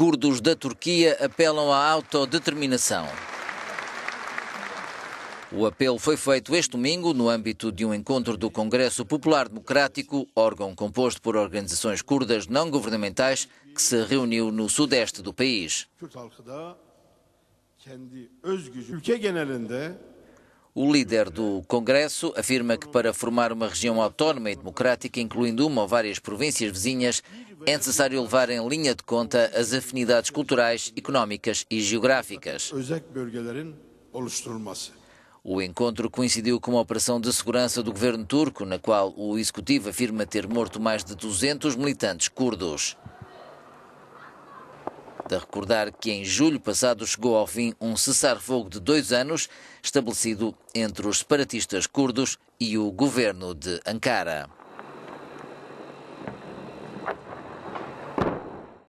Curdos da Turquia apelam à autodeterminação. O apelo foi feito este domingo no âmbito de um encontro do Congresso Popular Democrático, órgão composto por organizações curdas não governamentais, que se reuniu no sudeste do país. O líder do Congresso afirma que para formar uma região autónoma e democrática, incluindo uma ou várias províncias vizinhas, é necessário levar em linha de conta as afinidades culturais, económicas e geográficas. O encontro coincidiu com uma operação de segurança do governo turco, na qual o executivo afirma ter morto mais de 200 militantes curdos. De recordar que em julho passado chegou ao fim um cessar-fogo de dois anos, estabelecido entre os separatistas curdos e o governo de Ankara.